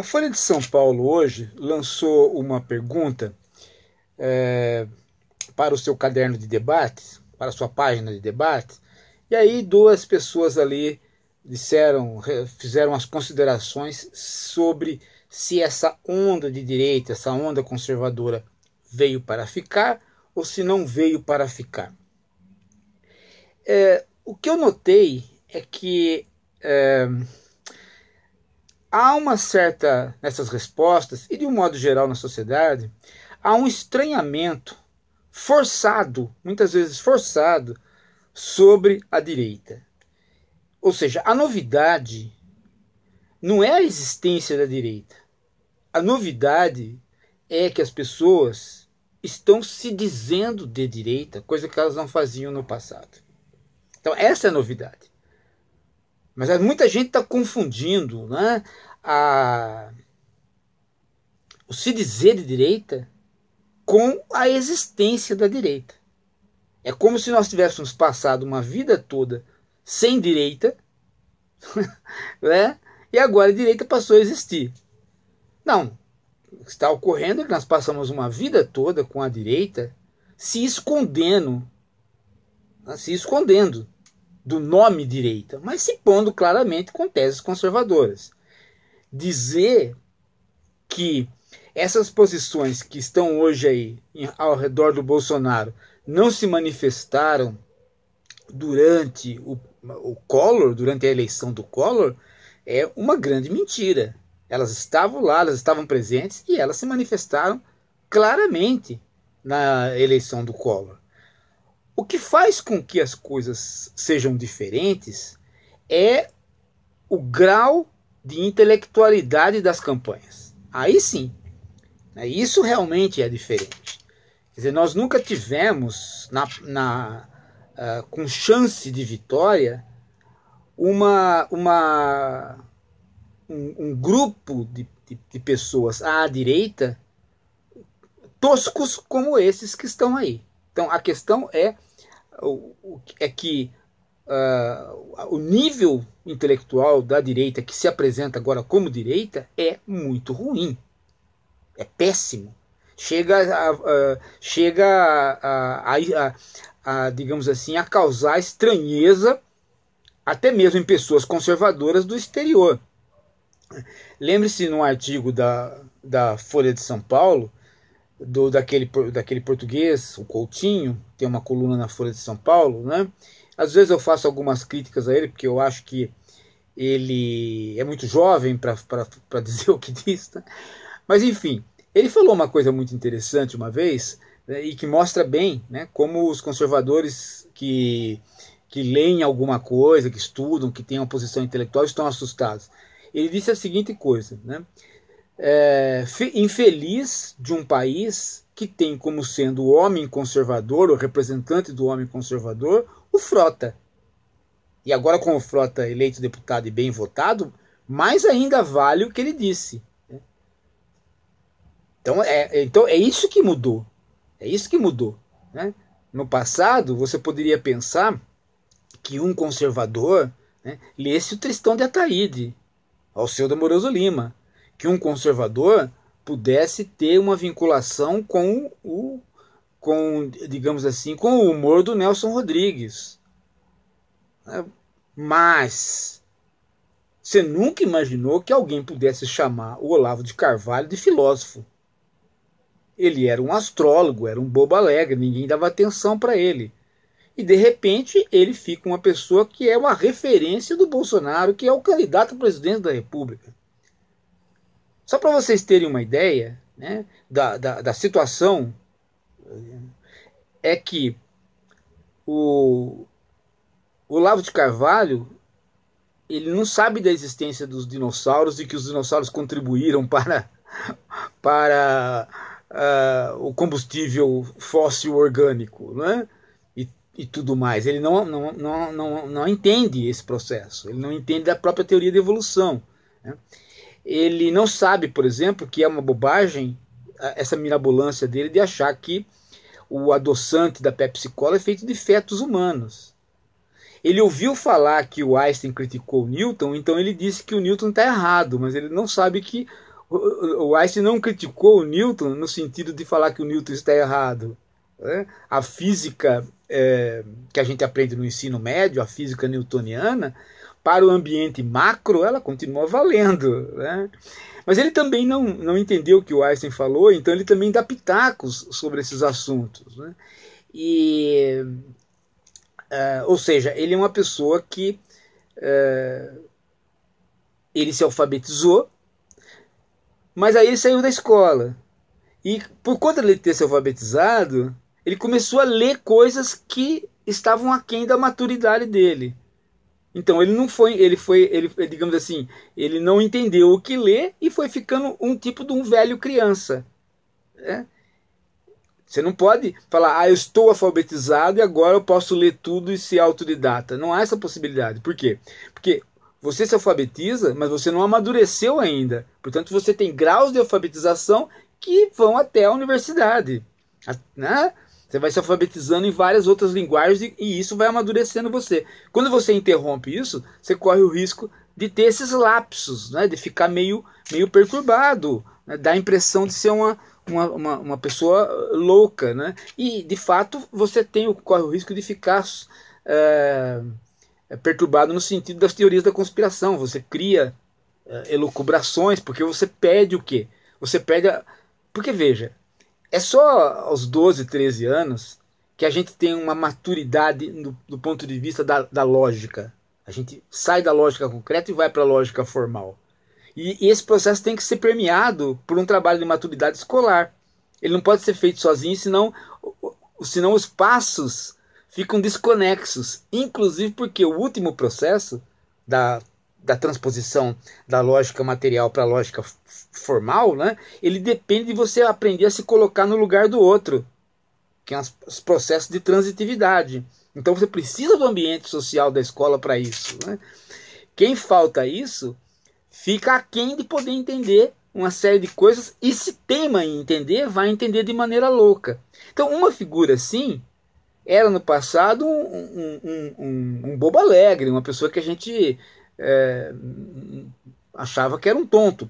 A Folha de São Paulo hoje lançou uma pergunta é, para o seu caderno de debates, para a sua página de debates, e aí duas pessoas ali disseram, fizeram as considerações sobre se essa onda de direita, essa onda conservadora veio para ficar ou se não veio para ficar. É, o que eu notei é que é, há uma certa, nessas respostas, e de um modo geral na sociedade, há um estranhamento forçado, muitas vezes forçado, sobre a direita. Ou seja, a novidade não é a existência da direita. A novidade é que as pessoas estão se dizendo de direita, coisa que elas não faziam no passado. Então, essa é a novidade. Mas é, muita gente está confundindo né, a, o se dizer de direita com a existência da direita. É como se nós tivéssemos passado uma vida toda sem direita, né? e agora a direita passou a existir. Não. O que está ocorrendo é que nós passamos uma vida toda com a direita se escondendo, né, se escondendo do nome direita, mas se pondo claramente com teses conservadoras. Dizer que essas posições que estão hoje aí ao redor do Bolsonaro não se manifestaram durante o, o Collor, durante a eleição do Collor, é uma grande mentira. Elas estavam lá, elas estavam presentes e elas se manifestaram claramente na eleição do Collor. O que faz com que as coisas sejam diferentes é o grau de intelectualidade das campanhas. Aí sim, né, isso realmente é diferente. Quer dizer, nós nunca tivemos na, na uh, com chance de vitória uma, uma, um, um grupo de, de, de pessoas à direita toscos como esses que estão aí. Então a questão é é que uh, o nível intelectual da direita que se apresenta agora como direita é muito ruim, é péssimo. Chega a, a chega a, a, a, digamos assim, a causar estranheza até mesmo em pessoas conservadoras do exterior. Lembre-se num artigo da, da Folha de São Paulo do, daquele, daquele português, o Coutinho, tem uma coluna na Folha de São Paulo, né? Às vezes eu faço algumas críticas a ele, porque eu acho que ele é muito jovem para dizer o que diz, né? Mas enfim, ele falou uma coisa muito interessante uma vez né, e que mostra bem né, como os conservadores que, que leem alguma coisa, que estudam, que têm uma posição intelectual, estão assustados. Ele disse a seguinte coisa, né? é, infeliz de um país que tem como sendo o homem conservador, o representante do homem conservador, o Frota. E agora, com o Frota eleito deputado e bem votado, mais ainda vale o que ele disse. Né? Então é, então é isso que mudou. É isso que mudou. Né? No passado, você poderia pensar que um conservador né, lesse o Tristão de Ataíde, ao seu Moroso Lima, que um conservador pudesse ter uma vinculação com o com digamos assim com o humor do Nelson Rodrigues é, mas você nunca imaginou que alguém pudesse chamar o Olavo de Carvalho de filósofo ele era um astrólogo era um bobo alegre ninguém dava atenção para ele e de repente ele fica uma pessoa que é uma referência do Bolsonaro que é o candidato a presidente da República só para vocês terem uma ideia né, da, da, da situação, é que o Olavo de Carvalho ele não sabe da existência dos dinossauros e que os dinossauros contribuíram para, para uh, o combustível fóssil orgânico né? e, e tudo mais. Ele não, não, não, não, não entende esse processo, ele não entende a própria teoria da evolução. Né? ele não sabe, por exemplo, que é uma bobagem essa mirabolância dele de achar que o adoçante da Pepsi Cola é feito de fetos humanos. Ele ouviu falar que o Einstein criticou o Newton, então ele disse que o Newton está errado, mas ele não sabe que o Einstein não criticou o Newton no sentido de falar que o Newton está errado. Né? A física é, que a gente aprende no ensino médio, a física newtoniana, para o ambiente macro, ela continua valendo. Né? Mas ele também não, não entendeu o que o Einstein falou, então ele também dá pitacos sobre esses assuntos. Né? E, uh, ou seja, ele é uma pessoa que uh, ele se alfabetizou, mas aí ele saiu da escola. E por conta de ele ter se alfabetizado, ele começou a ler coisas que estavam aquém da maturidade dele. Então ele não foi, ele foi, ele digamos assim, ele não entendeu o que ler e foi ficando um tipo de um velho criança. Né? Você não pode falar, ah, eu estou alfabetizado e agora eu posso ler tudo e ser autodidata. Não há essa possibilidade. Por quê? Porque você se alfabetiza, mas você não amadureceu ainda. Portanto, você tem graus de alfabetização que vão até a universidade. Né? Você vai se alfabetizando em várias outras linguagens e, e isso vai amadurecendo você. Quando você interrompe isso, você corre o risco de ter esses lapsos, né? de ficar meio, meio perturbado, né? dá a impressão de ser uma, uma, uma, uma, pessoa eh, louca. Né? E, de fato, você tem corre o risco de ficar é, perturbado no sentido das teorias da conspiração. Você cria é, elucubrações, porque você pede o quê? Você pega. Porque veja, é só aos 12, 13 anos que a gente tem uma maturidade do, do ponto de vista da, da, lógica. A gente sai da lógica concreta e vai para a lógica formal. E, e esse processo tem que ser permeado por um trabalho de maturidade escolar. Ele não pode ser feito sozinho, senão, senão os passos ficam desconexos, inclusive porque o último processo da da transposição da lógica material para a lógica formal, né? ele depende de você aprender a se colocar no lugar do outro, que é os processos de transitividade. Então você precisa do ambiente social da escola para isso. Né? Quem falta isso fica aquém de poder entender uma série de coisas e se tema em entender, vai entender de maneira louca. Então uma figura assim era no passado um, um, um, um bobo alegre, uma pessoa que a gente é, achava que era um tonto.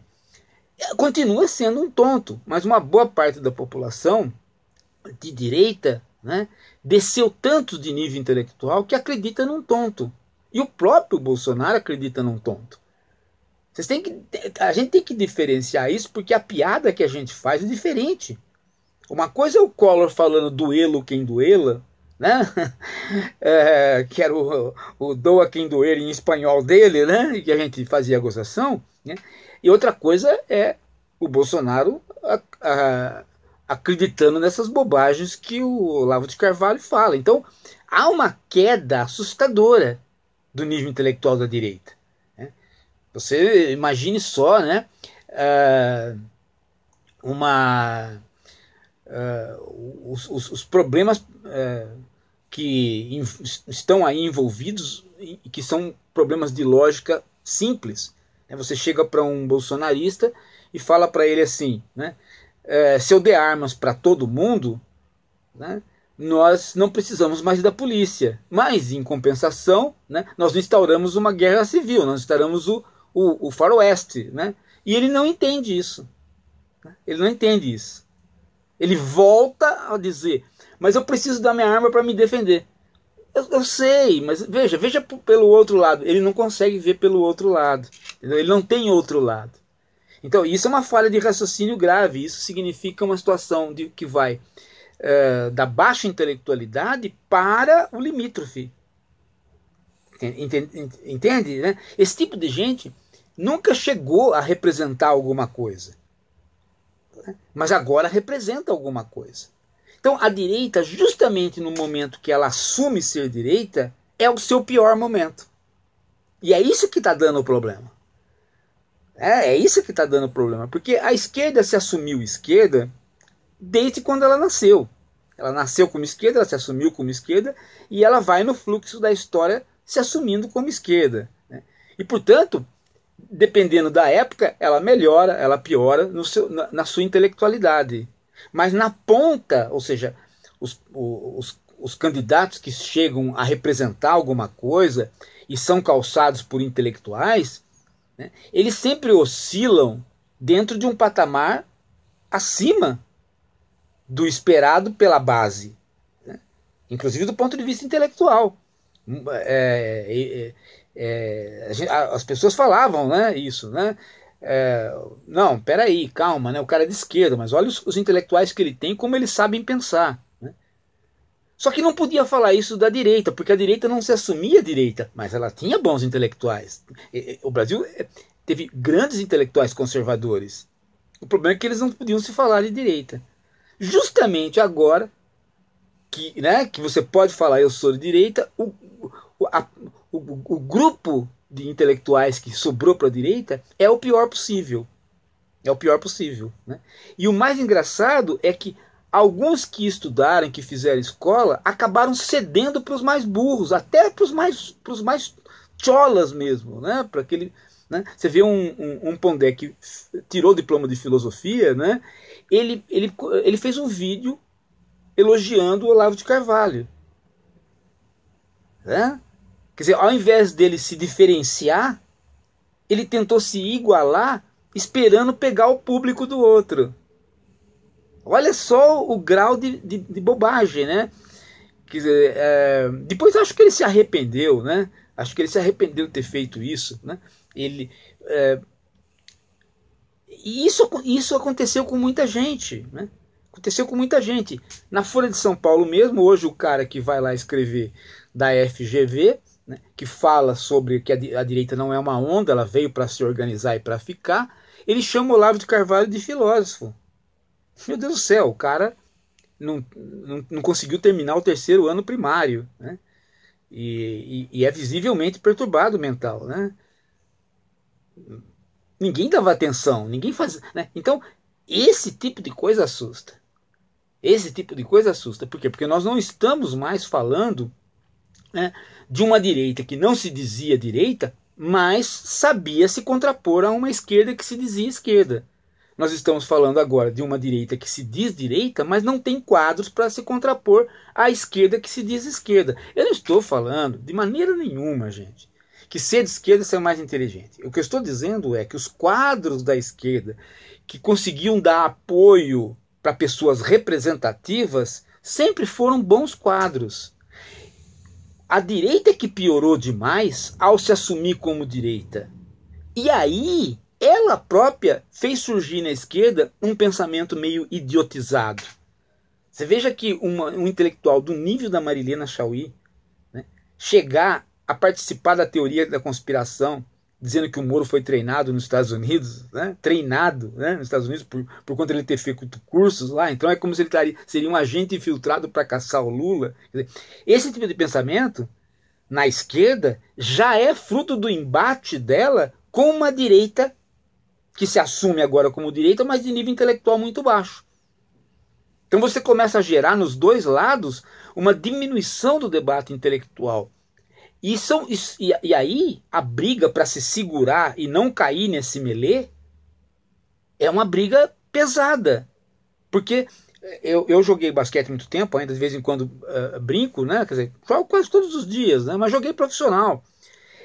É, continua sendo um tonto, mas uma boa parte da população de direita né, desceu tanto de nível intelectual que acredita num tonto. E o próprio Bolsonaro acredita num tonto. Vocês têm que, a gente tem que diferenciar isso porque a piada que a gente faz é diferente. Uma coisa é o Collor falando duelo quem duela, né? É, que era o, o Doa Quem Doer em espanhol dele, né? E que a gente fazia gozação. Né? E outra coisa é o Bolsonaro a, a, acreditando nessas bobagens que o Olavo de Carvalho fala. Então, há uma queda assustadora do nível intelectual da direita. Né? Você imagine só, né? É, uma uh, os, os, os, problemas uh, que estão aí envolvidos e que são problemas de lógica simples. Né? Você chega para um bolsonarista e fala para ele assim, né? É, se eu der armas para todo mundo, né? nós não precisamos mais da polícia. Mas, em compensação, né? nós instauramos uma guerra civil, nós instauramos o, o, o faroeste. Né? E ele não entende isso. Né? Ele não entende isso. Ele volta a dizer: Mas eu preciso da minha arma para me defender. Eu, eu, sei, mas veja, veja pelo outro lado. Ele não consegue ver pelo outro lado. Entendeu? Ele não tem outro lado. Então, isso é uma falha de raciocínio grave. Isso significa uma situação de, que vai é, da baixa intelectualidade para o limítrofe. Entende? entende né? Esse tipo de gente nunca chegou a representar alguma coisa né? mas agora representa alguma coisa. Então a direita, justamente no momento que ela assume ser direita, é o seu pior momento. E é isso que está dando o problema. É, é isso que está dando o problema. Porque a esquerda se assumiu esquerda desde quando ela nasceu. Ela nasceu como esquerda, ela se assumiu como esquerda e ela vai no fluxo da história se assumindo como esquerda. Né? E, portanto, dependendo da época, ela melhora, ela piora seu, na, na, sua intelectualidade. Mas na ponta, ou seja, os, os, os candidatos que chegam a representar alguma coisa e são calçados por intelectuais, né, eles sempre oscilam dentro de um patamar acima do esperado pela base, né? inclusive do ponto de vista intelectual. É, é, é é, gente, as pessoas falavam né, isso, né? É, não, peraí, calma, né? O cara é de esquerda, mas olha os, os intelectuais que ele tem, como eles sabem pensar. Né? Só que não podia falar isso da direita, porque a direita não se assumia direita, mas ela tinha bons intelectuais. O Brasil é, teve grandes intelectuais conservadores. O problema é que eles não podiam se falar de direita. Justamente agora que, né, que você pode falar eu sou de direita, o, a, o, o grupo de intelectuais que sobrou para a direita é o pior possível. É o pior possível. Né? E o mais engraçado é que alguns que estudaram, que fizeram escola, acabaram cedendo para os mais burros, até para os mais, pros mais cholas mesmo. Né? Para aquele, né? Você vê um, um, um, Pondé que tirou o diploma de filosofia, né? ele, ele, ele fez um vídeo elogiando o Olavo de Carvalho. Né? Quer dizer, ao invés dele se diferenciar, ele tentou se igualar esperando pegar o público do outro. Olha só o grau de, de, de bobagem, né? Quer dizer, é, depois acho que ele se arrependeu, né? Acho que ele se arrependeu de ter feito isso, né? Ele, é, e isso, isso aconteceu com muita gente, né? Aconteceu com muita gente. Na Folha de São Paulo mesmo, hoje o cara que vai lá escrever da FGV, né, que fala sobre que a, a direita não é uma onda, ela veio para se organizar e para ficar, ele chama Olavo de Carvalho de filósofo. Meu Deus do céu, o cara não, não, não conseguiu terminar o terceiro ano primário, né? E, e, e, é visivelmente perturbado mental, né? Ninguém dava atenção, ninguém faz, né? Então, esse tipo de coisa assusta. Esse tipo de coisa assusta. Por quê? Porque nós não estamos mais falando né, de uma direita que não se dizia direita, mas sabia se contrapor a uma esquerda que se dizia esquerda. Nós estamos falando agora de uma direita que se diz direita, mas não tem quadros para se contrapor à esquerda que se diz esquerda. Eu não estou falando de maneira nenhuma, gente, que ser de esquerda ser mais inteligente. O que eu estou dizendo é que os quadros da esquerda que conseguiam dar apoio para pessoas representativas sempre foram bons quadros a direita é que piorou demais ao se assumir como direita. E aí ela própria fez surgir na esquerda um pensamento meio idiotizado. Você veja que uma, um intelectual do nível da Marilena Chauí né, chegar a participar da teoria da conspiração dizendo que o Moro foi treinado nos Estados Unidos, né? treinado né? nos Estados Unidos por, por conta de ele ter feito cursos lá, então é como se ele taria, seria um agente infiltrado para caçar o Lula. Dizer, esse tipo de pensamento, na esquerda, já é fruto do embate dela com uma direita que se assume agora como direita, mas de nível intelectual muito baixo. Então você começa a gerar nos dois lados uma diminuição do debate intelectual e, são, e, e aí a briga para se segurar e não cair nesse melê é uma briga pesada. Porque é, eu, eu joguei basquete muito tempo, ainda de vez em quando uh, brinco, né? Quer dizer, jogo quase todos os dias, né? Mas joguei profissional.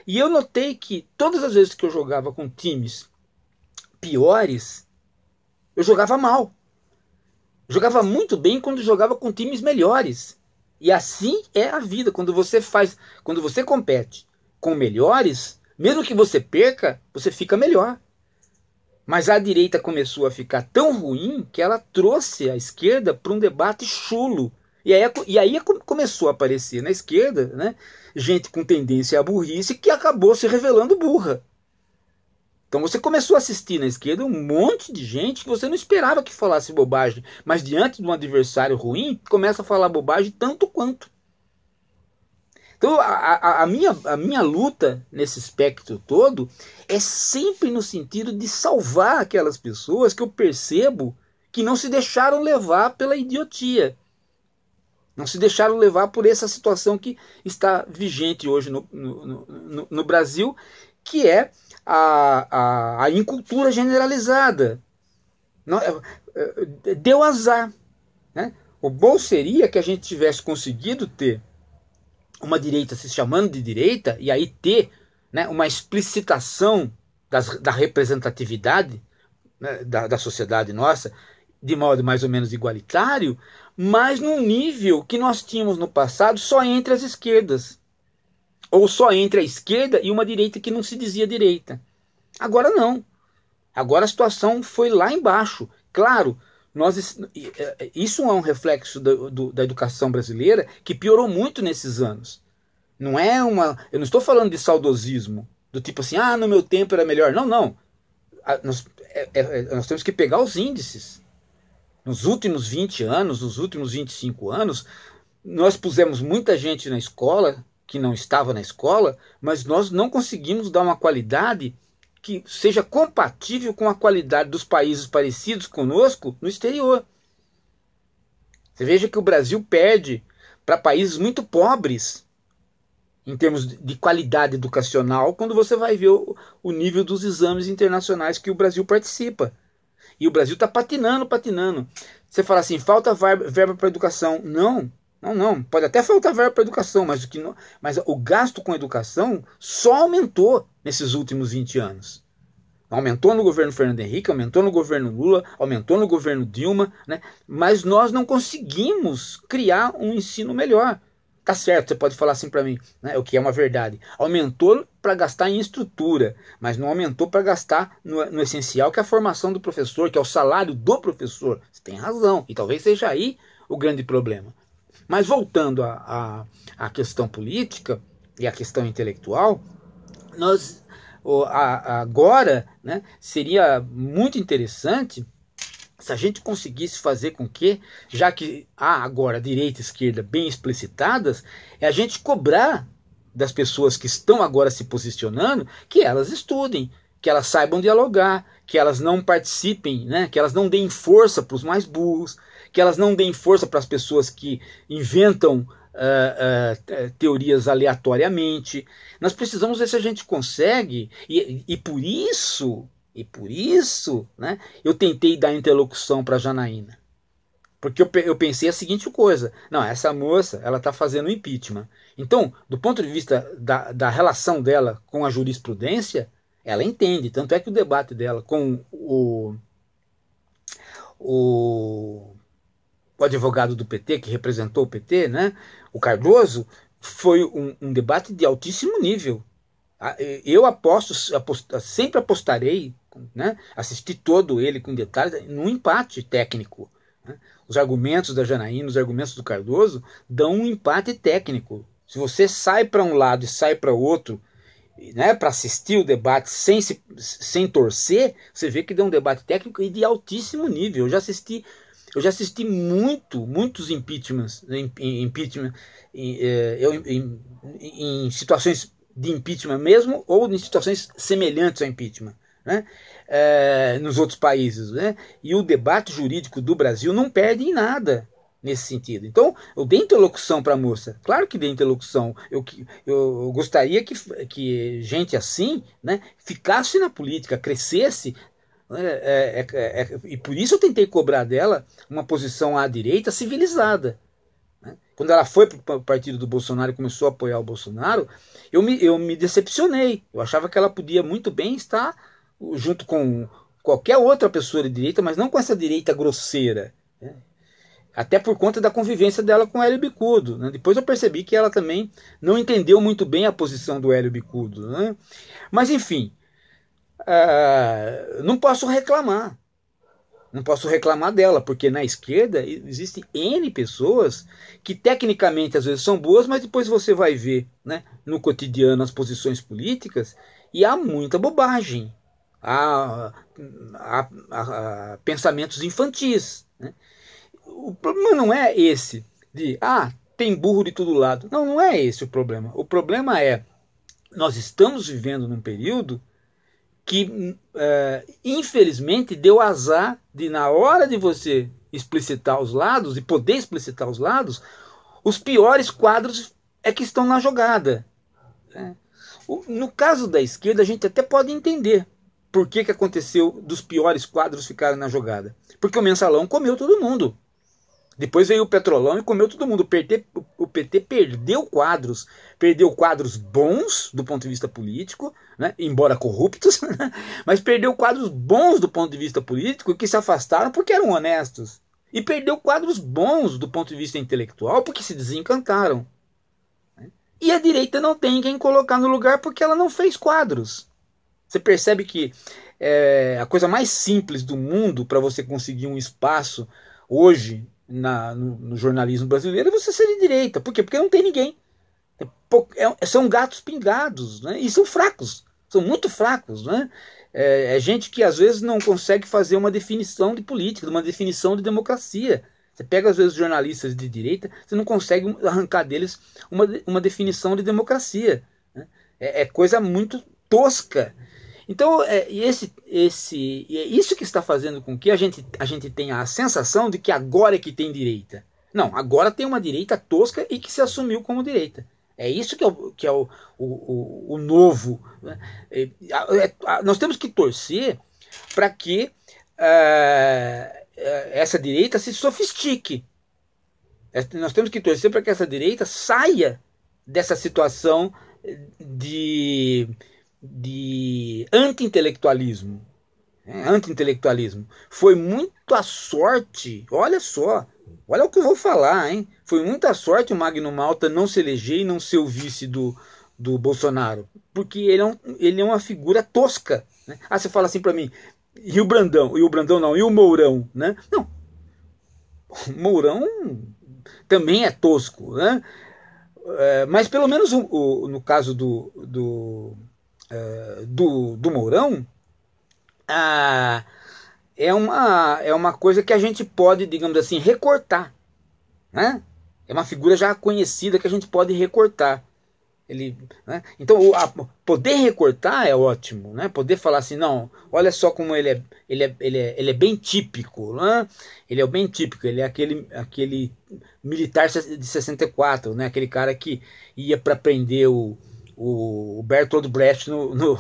E eu notei que todas as vezes que eu jogava com times piores, eu jogava mal. Jogava muito bem quando jogava com times melhores. E assim é a vida. Quando você faz, quando você compete com melhores, mesmo que você perca, você fica melhor. Mas a direita começou a ficar tão ruim que ela trouxe a esquerda para um debate chulo. E aí, é e aí é começou a aparecer na esquerda né, gente com tendência à burrice que acabou se revelando burra. Então você começou a assistir na esquerda um monte de gente que você não esperava que falasse bobagem, mas diante de um adversário ruim, começa a falar bobagem tanto quanto. Então a, a, a minha, a minha luta nesse espectro todo é sempre no sentido de salvar aquelas pessoas que eu percebo que não se deixaram levar pela idiotia. Não se deixaram levar por essa situação que está vigente hoje no, no, no, no Brasil, que é a, a, a incultura generalizada. Não, é, é, deu azar. Né? O bom seria que a gente tivesse conseguido ter uma direita se chamando de direita e aí ter né, uma explicitação das, da representatividade né, da, da sociedade nossa de modo mais ou menos igualitário, mas num nível que nós tínhamos no passado só entre as esquerdas ou só entre a esquerda e uma direita que não se dizia direita. Agora não. Agora a situação foi lá embaixo. Claro, nós, é, é, isso é um reflexo do, do, da educação brasileira que piorou muito nesses anos. Não é uma. Eu não estou falando de saudosismo, do tipo assim, ah, no meu tempo era melhor. Não, não. Nós, é, é, é, nós temos que pegar os índices. Nos últimos 20 anos, nos últimos 25 anos, nós pusemos muita gente na escola que não estava na escola, mas nós não conseguimos dar uma qualidade que seja compatível com a qualidade dos países parecidos conosco no exterior. Você veja que o Brasil perde para países muito pobres em termos de qualidade educacional quando você vai ver o, o nível dos exames internacionais que o Brasil participa. E o Brasil está patinando, patinando. Você fala assim, falta verba para educação. Não, não, ah, não, pode até faltar verba para educação, mas o, que não, mas o gasto com educação só aumentou nesses últimos 20 anos. Aumentou no governo Fernando Henrique, aumentou no governo Lula, aumentou no governo Dilma, né? mas nós não conseguimos criar um ensino melhor. Tá certo, você pode falar assim para mim, né? o que é uma verdade. Aumentou para gastar em estrutura, mas não aumentou para gastar no, no, essencial, que é a formação do professor, que é o salário do professor. Você tem razão, e talvez seja aí o grande problema. Mas voltando à, questão política e à questão intelectual, nós agora né, seria muito interessante se a gente conseguisse fazer com que, já que há agora direita e esquerda bem explicitadas, é a gente cobrar das pessoas que estão agora se posicionando que elas estudem, que elas saibam dialogar, que elas não participem, né, que elas não deem força para os mais burros, que elas não deem força para as pessoas que inventam uh, uh, teorias aleatoriamente. Nós precisamos ver se a gente consegue, e, e por isso, e por isso, né, eu tentei dar interlocução para Janaína. Porque eu, eu pensei a seguinte coisa: não, essa moça ela está fazendo impeachment. Então, do ponto de vista da, da relação dela com a jurisprudência, ela entende. Tanto é que o debate dela com o, o o advogado do PT, que representou o PT, né, o Cardoso, foi um, um debate de altíssimo nível. Ah, eu aposto, aposto sempre apostarei, né, assisti todo ele com detalhes, num empate técnico. Né. Os argumentos da Janaína, os argumentos do Cardoso, dão um empate técnico. Se você sai para um lado e sai para o outro, né, para assistir o debate sem, se, sem torcer, você vê que deu um debate técnico e de altíssimo nível. Eu já assisti eu já assisti muito, muitos impeachments, né, impeachment, em, é, em, em, situações de impeachment mesmo ou em situações semelhantes a impeachment. Né? É, nos outros países. Né? E o debate jurídico do Brasil não perde em nada nesse sentido. Então, eu dei interlocução para a moça. Claro que dei interlocução. Eu, eu gostaria que, que gente assim né, ficasse na política, crescesse, né? É, é, é, é, e por isso eu tentei cobrar dela uma posição à direita civilizada. Né? Quando ela foi para o partido do Bolsonaro e começou a apoiar o Bolsonaro, eu me, eu me decepcionei. Eu achava que ela podia muito bem estar junto com qualquer outra pessoa de direita, mas não com essa direita grosseira. Né? Até por conta da convivência dela com o Hélio Bicudo. Né? Depois eu percebi que ela também não entendeu muito bem a posição do Hélio Bicudo. Né? Mas enfim, ah, não posso reclamar. Não posso reclamar dela, porque na esquerda existem N pessoas que tecnicamente às vezes são boas, mas depois você vai ver né, no cotidiano as posições políticas e há muita bobagem. Há, há, há, há pensamentos infantis. Né? O problema não é esse de, ah, tem burro de todo lado. Não, não é esse o problema. O problema é nós estamos vivendo num período que eh, infelizmente deu azar de na hora de você explicitar os lados e poder explicitar os lados, os piores quadros é que estão na jogada. Né? No caso da esquerda, a gente até pode entender por que, que aconteceu dos piores quadros ficarem na jogada. Porque o mensalão comeu todo mundo. Depois veio o Petrolão e comeu todo mundo. O PT, o PT perdeu quadros, perdeu quadros bons do ponto de vista político, né? embora corruptos, né? mas perdeu quadros bons do ponto de vista político que se afastaram porque eram honestos. E perdeu quadros bons do ponto de vista intelectual porque se desencantaram. E a direita não tem quem colocar no lugar porque ela não fez quadros. Você percebe que é, a coisa mais simples do mundo para você conseguir um espaço hoje na, no, no, jornalismo brasileiro é você ser de direita. Por quê? Porque não tem ninguém. É, é é, são gatos pingados, né? E são fracos, são muito fracos, né? É, é, gente que às vezes não consegue fazer uma definição de política, uma definição de democracia. Você pega às vezes jornalistas de direita, você não consegue arrancar deles uma, uma definição de democracia. Né? É, é coisa muito tosca. Então, é, e esse, esse, e é isso que está fazendo com que a gente, a gente tenha a sensação de que agora é que tem direita. Não, agora tem uma direita tosca e que se assumiu como direita. É isso que é o, que é o, o, o, o novo. Né? É, é, nós temos que torcer para que é, é, essa direita se sofistique. É, nós temos que torcer para que essa direita saia dessa situação de de anti-intelectualismo. Né? Anti-intelectualismo. Foi muita sorte, olha só, olha o que eu vou falar, hein? Foi muita sorte o Magno Malta não se eleger e não ser o vice do, do Bolsonaro, porque ele é, um, ele é uma figura tosca. Né? Ah, você fala assim para mim, e o Brandão? E o Brandão não, e o Mourão? Né? Não, o Mourão também é tosco, né? É, mas pelo menos o, o, no caso do, do eh, do, do Mourão ah, é, uma, é uma coisa que a gente pode, digamos assim, recortar. Né? É uma figura já conhecida que a gente pode recortar. Ele, né? Então, o, a, poder recortar é ótimo, né? Poder falar assim, não, olha só como ele é, ele é, ele é, ele é bem típico, né? Ele é bem típico, ele é aquele, aquele militar de 64, né? Aquele cara que ia para prender o, o, o Brecht no, no,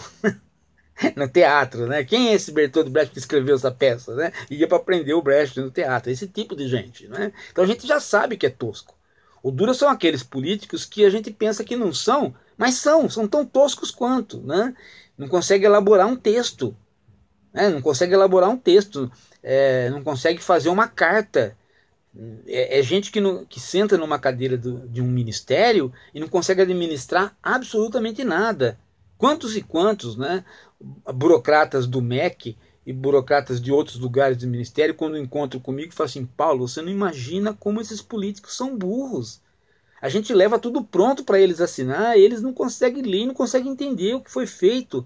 no, teatro, né? Quem é esse Bertoldo Brecht que escreveu essa peça, né? Ia para aprender o Brecht no teatro, esse tipo de gente, né? Então a gente já sabe que é tosco. O duro são aqueles políticos que a gente pensa que não são, mas são, são tão toscos quanto, né? Não consegue elaborar um texto, né? Não consegue elaborar um texto, é, não consegue fazer uma carta, é, é gente que, que senta numa cadeira do, de um ministério e não consegue administrar absolutamente nada. Quantos e quantos né, burocratas do MEC e burocratas de outros lugares do ministério, quando encontram comigo, falam assim: Paulo, você não imagina como esses políticos são burros. A gente leva tudo pronto para eles assinar, eles não conseguem ler, não conseguem entender o que foi feito.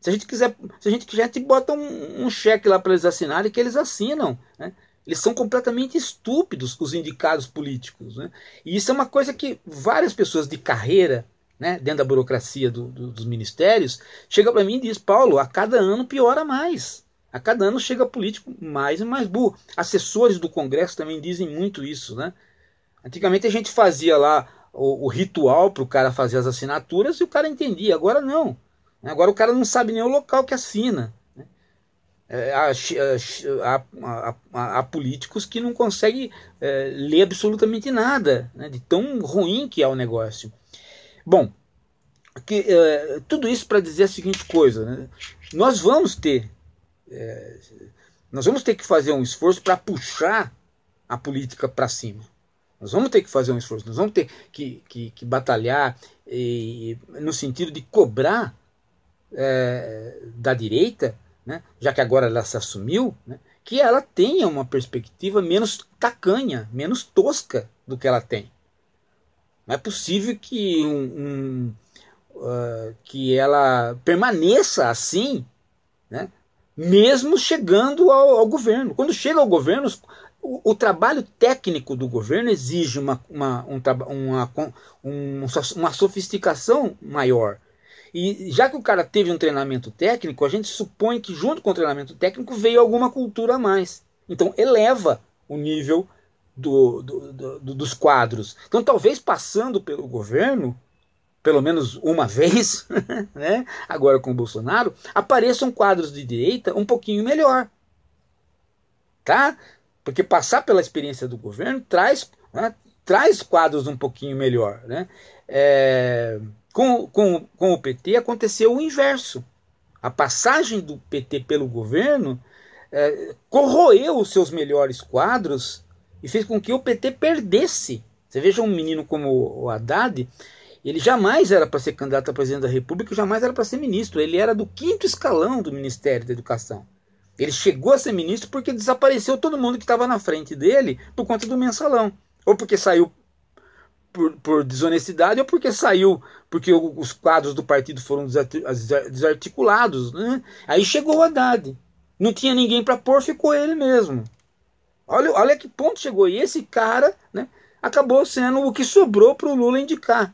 Se a gente quiser, se a gente quiser, a gente bota um, um cheque lá para eles assinarem que eles assinam. Né? Eles são completamente estúpidos, os indicados políticos. Né? E isso é uma coisa que várias pessoas de carreira, né, dentro da burocracia do, do, dos ministérios, chegam para mim e diz: Paulo, a cada ano piora mais. A cada ano chega político mais e mais burro. Assessores do Congresso também dizem muito isso. Né? Antigamente a gente fazia lá o, o ritual para o cara fazer as assinaturas e o cara entendia. Agora não. Né? Agora o cara não sabe nem o local que assina. É, é, há, há, há, há, políticos que não conseguem é, ler absolutamente nada, né, de tão ruim que é o negócio. Bom, que, é, tudo isso para dizer a seguinte coisa: né, nós vamos ter, é, nós vamos ter que fazer um esforço para puxar a política para cima. Nós vamos ter que fazer um esforço, nós vamos ter que, que, que batalhar e, no sentido de cobrar é, da direita né, já que agora ela se assumiu, né, que ela tenha uma perspectiva menos tacanha, menos tosca do que ela tem. Não é possível que, um, um uh, que ela permaneça assim, né, mesmo chegando ao, ao, governo. Quando chega ao governo, o, o trabalho técnico do governo exige uma, uma, um, uma, uma, uma sofisticação maior e já que o cara teve um treinamento técnico, a gente supõe que junto com o treinamento técnico veio alguma cultura a mais. Então eleva o nível do, do, do, dos quadros. Então talvez passando pelo governo, pelo menos uma vez, né? agora com o Bolsonaro, apareçam quadros de direita um pouquinho melhor. Tá? Porque passar pela experiência do governo traz, né? traz quadros um pouquinho melhor. Né? É... Com, com, com o PT aconteceu o inverso. A passagem do PT pelo governo é, corroeu os seus melhores quadros e fez com que o PT perdesse. Você veja um menino como o Haddad, ele jamais era para ser candidato a presidente da República, jamais era para ser ministro. Ele era do quinto escalão do Ministério da Educação. Ele chegou a ser ministro porque desapareceu todo mundo que estava na frente dele por conta do mensalão. Ou porque saiu por, por desonestidade ou porque saiu, porque os quadros do partido foram desarticulados. Né? Aí chegou o Haddad. Não tinha ninguém para pôr, ficou ele mesmo. Olha, olha que ponto chegou. E esse cara né, acabou sendo o que sobrou para o Lula indicar.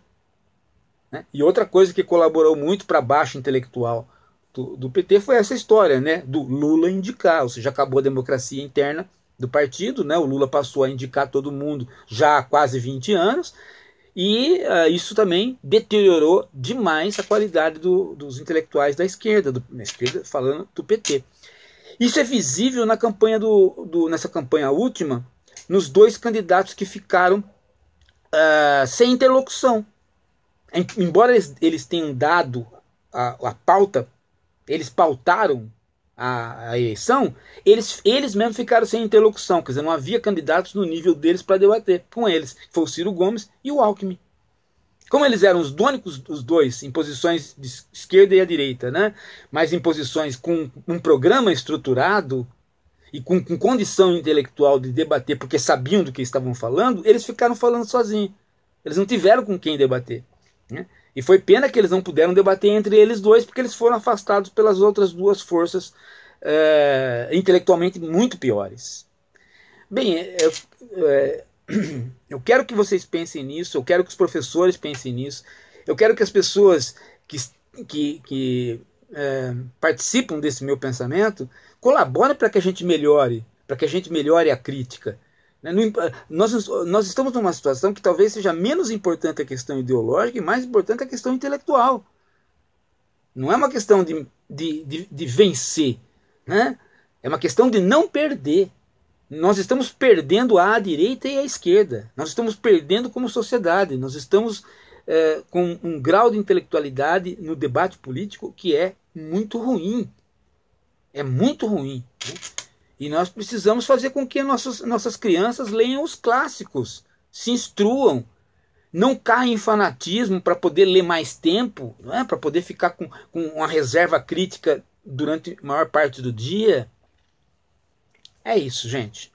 Né? E outra coisa que colaborou muito para a baixa intelectual do, do PT foi essa história né, do Lula indicar, ou seja, acabou a democracia interna do partido, né? O Lula passou a indicar todo mundo já há quase 20 anos. E uh, isso também deteriorou demais a qualidade do, dos intelectuais da esquerda, do, esquerda falando do PT. Isso é visível na campanha do, do nessa campanha última, nos dois candidatos que ficaram uh, sem interlocução. Embora eles, eles tenham dado a, a pauta, eles pautaram a, a, eleição, eles, eles mesmos ficaram sem interlocução, quer dizer, não havia candidatos no nível deles para debater com eles, foi o Ciro Gomes e o Alckmin. Como eles eram os dônicos, os dois, em posições de esquerda e à direita, né? mas em posições com um programa estruturado e com, com condição intelectual de debater, porque sabiam do que estavam falando, eles ficaram falando sozinhos. Eles não tiveram com quem debater. Né? E foi pena que eles não puderam debater entre eles dois, porque eles foram afastados pelas outras duas forças é, intelectualmente muito piores. Bem, eh, eu, eh, eu quero que vocês pensem nisso, eu quero que os professores pensem nisso, eu quero que as pessoas que, que, que é, participam desse meu pensamento colaborem para que a gente melhore, para que a gente melhore a crítica né? Nós, nós estamos numa situação que talvez seja menos importante a questão ideológica e mais importante a questão intelectual. Não é uma questão de, de, de, de vencer, né? é uma questão de não perder. Nós estamos perdendo a direita e a esquerda. Nós estamos perdendo como sociedade. Nós estamos é, com um grau de intelectualidade no debate político que é muito ruim. É muito ruim. Né? E nós precisamos fazer com que nossas, nossas crianças leiam os clássicos, se instruam, não caem em fanatismo para poder ler mais tempo, é? para poder ficar com, com uma reserva crítica durante a maior parte do dia. É isso, gente.